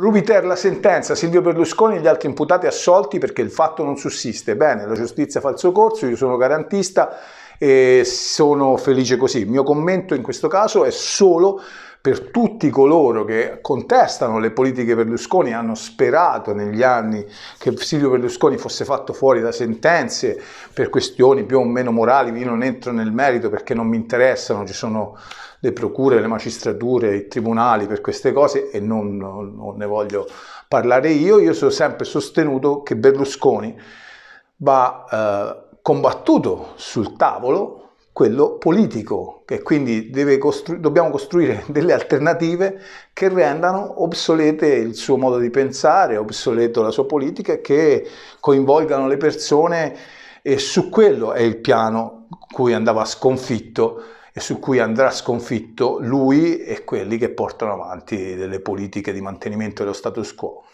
Rubiter la sentenza, Silvio Berlusconi e gli altri imputati assolti perché il fatto non sussiste. Bene, la giustizia fa il suo corso, io sono garantista e sono felice così. Il mio commento in questo caso è solo per tutti coloro che contestano le politiche Berlusconi, hanno sperato negli anni che Silvio Berlusconi fosse fatto fuori da sentenze per questioni più o meno morali, io non entro nel merito perché non mi interessano, ci sono le procure, le magistrature, i tribunali per queste cose e non, non, ne voglio parlare io, io sono sempre sostenuto che Berlusconi va eh, combattuto sul tavolo quello politico, che quindi costru- dobbiamo costruire delle alternative che rendano obsolete il suo modo di pensare, obsoleto la sua politica e che coinvolgano le persone e su quello è il piano cui andava sconfitto e su cui andrà sconfitto lui e quelli che portano avanti delle politiche di mantenimento dello status quo.